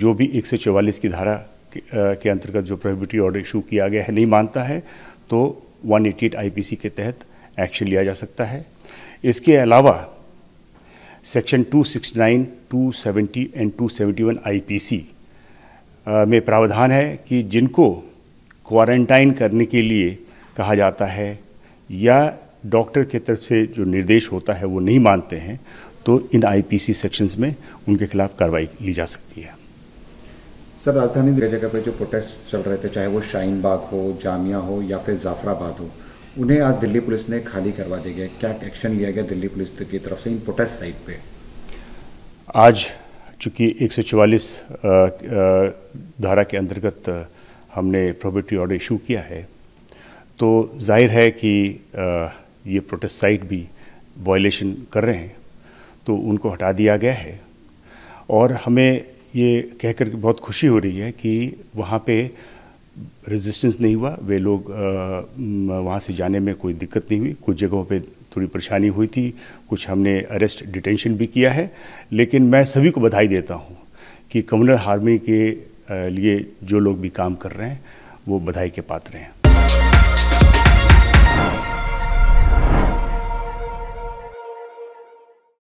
जो भी एक की धारा के, अंतर्गत जो प्रोहिबिटरी ऑर्डर इशू किया गया है नहीं मानता है तो 188 एटी के तहत एक्शन लिया जा सकता है इसके अलावा सेक्शन 269, 270 एंड 271 आईपीसी में प्रावधान है कि जिनको क्वारंटाइन करने के लिए कहा जाता है या डॉक्टर के तरफ से जो निर्देश होता है वो नहीं मानते हैं तो इन आईपीसी सेक्शंस में उनके खिलाफ कार्रवाई ली जा सकती है सर राजधानी जगह पर जो प्रोटेस्ट चल रहे थे चाहे वो शाहीन बाग हो जामिया हो या फिर जाफराबाद हो उन्हें आज दिल्ली पुलिस ने खाली करवा दिया गया क्या एक्शन लिया गया दिल्ली पुलिस की तरफ से इन प्रोटेस्ट साइट पे आज चूँकि एक धारा के अंतर्गत हमने प्रॉपर्टी ऑर्डर इशू किया है तो जाहिर है कि ये प्रोटेस्ट साइट भी वायलेशन कर रहे हैं तो उनको हटा दिया गया है और हमें ये कहकर बहुत खुशी हो रही है कि वहाँ पे रेजिस्टेंस नहीं हुआ वे लोग वहाँ से जाने में कोई दिक्कत नहीं हुई कुछ जगहों पे थोड़ी परेशानी हुई थी कुछ हमने अरेस्ट डिटेंशन भी किया है लेकिन मैं सभी को बधाई देता हूँ कि कम्युनल हार्मनी के लिए जो लोग भी काम कर रहे हैं वो बधाई के पात्र हैं